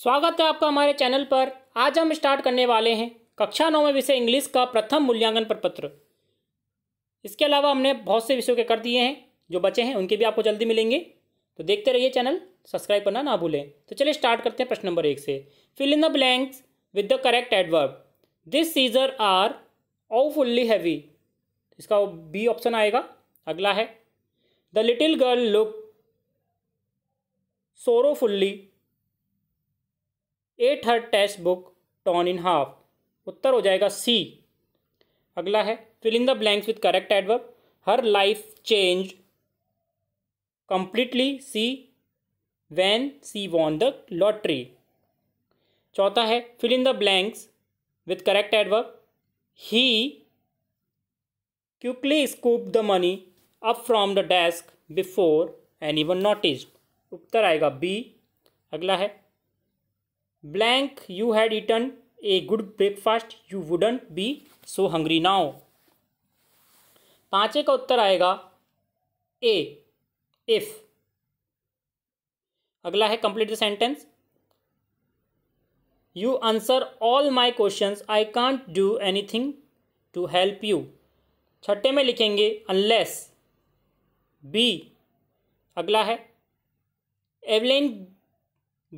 स्वागत है आपका हमारे चैनल पर आज हम स्टार्ट करने वाले हैं कक्षा नौ में विषय इंग्लिश का प्रथम मूल्यांकन प्रपत्र इसके अलावा हमने बहुत से विषयों के कर दिए हैं जो बचे हैं उनके भी आपको जल्दी मिलेंगे तो देखते रहिए चैनल सब्सक्राइब करना ना भूलें तो चलिए स्टार्ट करते हैं प्रश्न नंबर एक से fill in the blanks with the correct adverb this scissor are awfully heavy इसका बी ऑप्शन आएगा अगला है the little girl look fully at her text book torn in half उत्तर हो जाएगा सी अगला है fill in the blanks with correct adverb her life change completely C when she won the lottery चौथा है fill in the blanks with correct adverb he quickly scoop the money up from the desk before any one noticed उत्तर आएगा B अगला है blank you had eaten a good breakfast you wouldn't be so hungry now पाँचे का उत्तर आएगा A if अगला है complete the sentence you answer all my question I can't do anything to help you छठे में लिखेंगे अनलेस बी अगला है Evelyn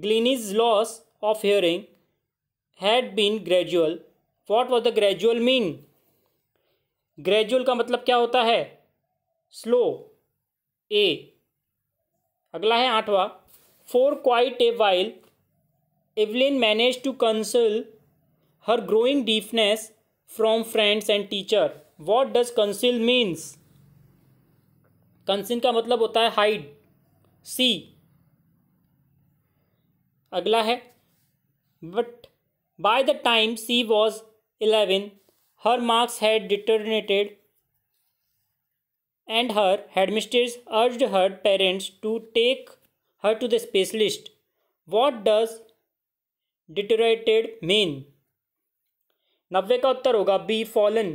Glennie's loss of hearing had been gradual what was the gradual mean gradual ka matlab kya hota hai slow a agla hai आठवां for quite a while evelyn managed to consult her growing deafness from friends and teacher what does conceal means conceal का मतलब होता है hide सी अगला है But by the time she was 11, her marks had deteriorated and her headmistress urged her parents to take her to the specialist. What does deteriorated mean नब्बे का उत्तर होगा बी फॉलन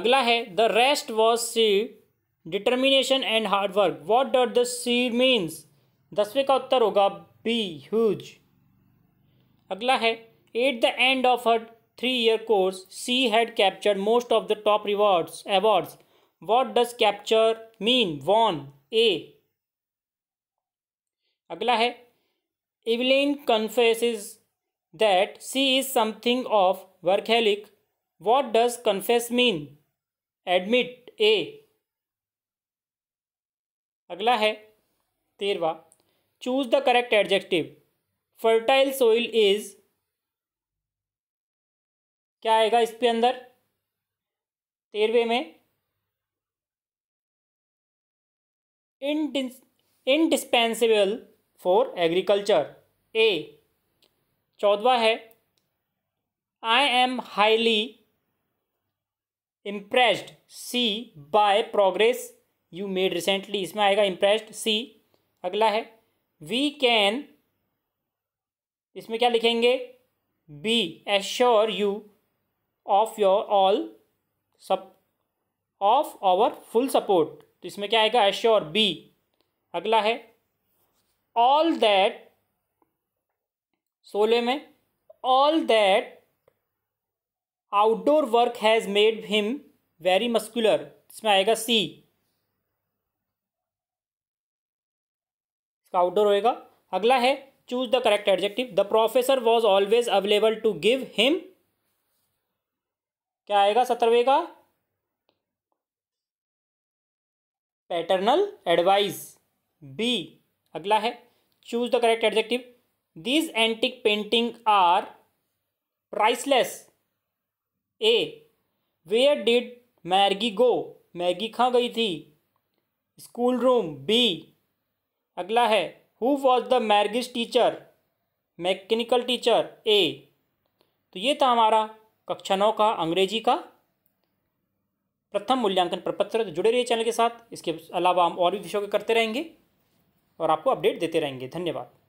अगला है the rest was sheer determination and hard work what does the sheer means दसवें का उत्तर होगा बी ह्यूज अगला है at the end of her three year course she had captured most of the top rewards awards what does capture mean won A अगला है Evelyn confesses that she is something of workaholic what does confess mean admit A अगला है तेरवा choose the correct adjective fertile soil is क्या आएगा इसके अंदर तेरहवे में इनडिस्पेंसिबल फॉर एग्रीकल्चर ए चौदवा है I am highly impressed she by progress you made recently इसमें आएगा इम्प्रेस्ड सी अगला है वी कैन इसमें क्या लिखेंगे B assure you of your all सब ऑफ आवर फुल सपोर्ट तो इसमें क्या आएगा एश्योर बी अगला है ऑल दैट सोलह में all that outdoor work has made him very muscular इसमें आएगा सी का आउटडोर होएगा अगला है choose the correct adjective the professor was always available to give him क्या आएगा सत्रहवें का पैटर्नल एडवाइस बी अगला है choose the correct adjective these antique painting are priceless A where did Maggie go Maggie कहाँ गई थी स्कूल रूम बी अगला है who was the Maggie's teacher mechanical teacher A तो ये था हमारा कक्षा नौ का अंग्रेजी का प्रथम मूल्यांकन प्रपत्र तो जुड़े रहिए चैनल के साथ इसके अलावा हम और भी विषयों के करते रहेंगे और आपको अपडेट देते रहेंगे धन्यवाद